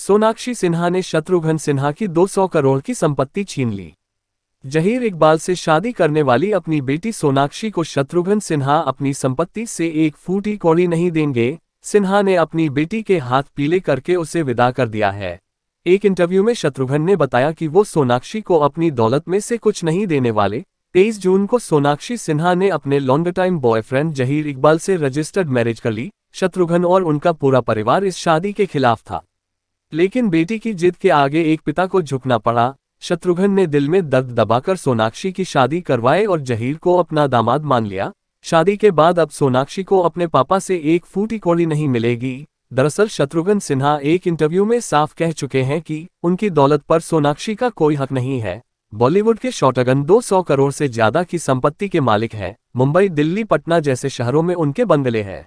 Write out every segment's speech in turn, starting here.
सोनाक्षी सिन्हा ने शत्रुघ्न सिन्हा की 200 करोड़ की संपत्ति छीन ली जहीर इकबाल से शादी करने वाली अपनी बेटी सोनाक्षी को शत्रुघ्न सिन्हा अपनी संपत्ति से एक फूटी कौड़ी नहीं देंगे सिन्हा ने अपनी बेटी के हाथ पीले करके उसे विदा कर दिया है एक इंटरव्यू में शत्रुघ्न ने बताया कि वो सोनाक्षी को अपनी दौलत में से कुछ नहीं देने वाले तेईस जून को सोनाक्षी सिन्हा ने अपने long time boyfriend Zaheer Iqbal से रजिस्टर्ड मैरिज कर ली शत्रुघ्न और उनका पूरा परिवार इस शादी के खिलाफ था लेकिन बेटी की जिद के आगे एक पिता को झुकना पड़ा शत्रुघ्न ने दिल में दर्द दबाकर सोनाक्षी की शादी करवाए और जहीर को अपना दामाद मान लिया शादी के बाद अब सोनाक्षी को अपने पापा से एक फूटी कौड़ी नहीं मिलेगी दरअसल शत्रुघ्न सिन्हा एक इंटरव्यू में साफ कह चुके हैं कि उनकी दौलत पर सोनाक्षी का कोई हक नहीं है बॉलीवुड के शॉटगन 200 करोड़ से ज्यादा की संपत्ति के मालिक हैं मुंबई दिल्ली पटना जैसे शहरों में उनके बंगले हैं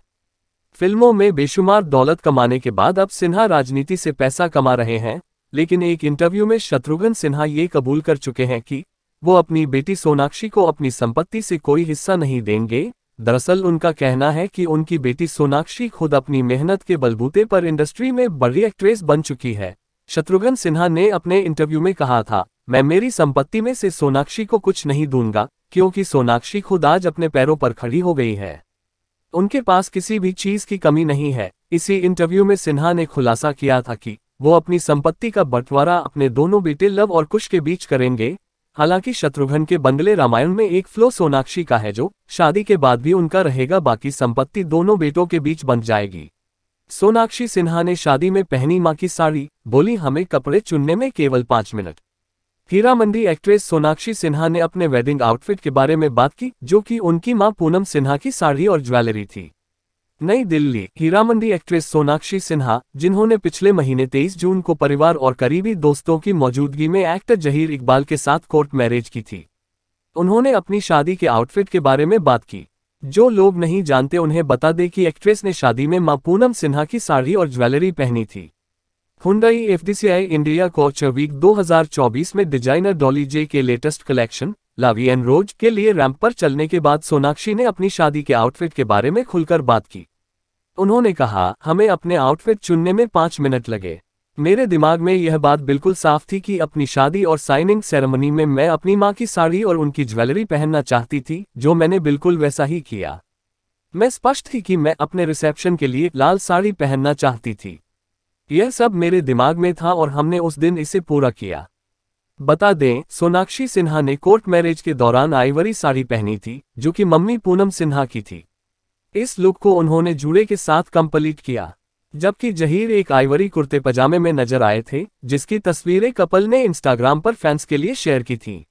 फिल्मों में बेशुमार दौलत कमाने के बाद अब सिन्हा राजनीति से पैसा कमा रहे हैं लेकिन एक इंटरव्यू में शत्रुघ्न सिन्हा ये कबूल कर चुके हैं कि वो अपनी बेटी सोनाक्षी को अपनी संपत्ति से कोई हिस्सा नहीं देंगे दरअसल उनका कहना है कि उनकी बेटी सोनाक्षी खुद अपनी मेहनत के बलबूते पर इंडस्ट्री में बड़ी एक्ट्रेस बन चुकी है शत्रुघ्न सिन्हा ने अपने इंटरव्यू में कहा था मैं मेरी संपत्ति में से सोनाक्षी को कुछ नहीं दूंगा क्योंकि सोनाक्षी खुद आज अपने पैरों पर खड़ी हो गई है उनके पास किसी भी चीज की कमी नहीं है इसी इंटरव्यू में सिन्हा ने खुलासा किया था कि वो अपनी संपत्ति का बंटवारा अपने दोनों बेटे लव और कुश के बीच करेंगे हालांकि शत्रुघ्न के बंगले रामायण में एक फ्लो सोनाक्षी का है जो शादी के बाद भी उनका रहेगा बाकी संपत्ति दोनों बेटों के बीच बन जाएगी सोनाक्षी सिन्हा ने शादी में पहनी माँ की साड़ी बोली हमें कपड़े चुनने में केवल पांच मिनट हीरा मंडी एक्ट्रेस सोनाक्षी सिन्हा ने अपने वेडिंग आउटफिट के बारे में बात की जो कि उनकी मां पूनम सिन्हा की साड़ी और ज्वेलरी थी नई दिल्ली हीरामंडी एक्ट्रेस सोनाक्षी सिन्हा जिन्होंने पिछले महीने 23 जून को परिवार और करीबी दोस्तों की मौजूदगी में एक्टर जहीर इकबाल के साथ कोर्ट मैरिज की थी उन्होंने अपनी शादी के आउटफिट के बारे में बात की जो लोग नहीं जानते उन्हें बता दें कि एक्ट्रेस ने शादी में मां पूनम सिन्हा की साड़ी और ज्वेलरी पहनी थी Hyundai FDCI India couture week 2024 में डिजाइनर डॉली जे के latest collection Lavi and Rose के लिए रैंप पर चलने के बाद सोनाक्षी ने अपनी शादी के आउटफिट के बारे में खुलकर बात की उन्होंने कहा हमें अपने आउटफिट चुनने में पांच मिनट लगे मेरे दिमाग में यह बात बिल्कुल साफ थी कि अपनी शादी और साइनिंग सेरेमनी में मैं अपनी माँ की साड़ी और उनकी ज्वेलरी पहनना चाहती थी जो मैंने बिल्कुल वैसा ही किया मैं स्पष्ट थी कि मैं अपने रिसेप्शन के लिए लाल साड़ी पहनना चाहती थी यह सब मेरे दिमाग में था और हमने उस दिन इसे पूरा किया बता दें सोनाक्षी सिन्हा ने कोर्ट मैरिज के दौरान आइवरी साड़ी पहनी थी जो कि मम्मी पूनम सिन्हा की थी इस लुक को उन्होंने जूड़े के साथ कंप्लीट किया जबकि जहीर एक आइवरी कुर्ते पजामे में नजर आए थे जिसकी तस्वीरें कपल ने इंस्टाग्राम पर फैंस के लिए शेयर की थीं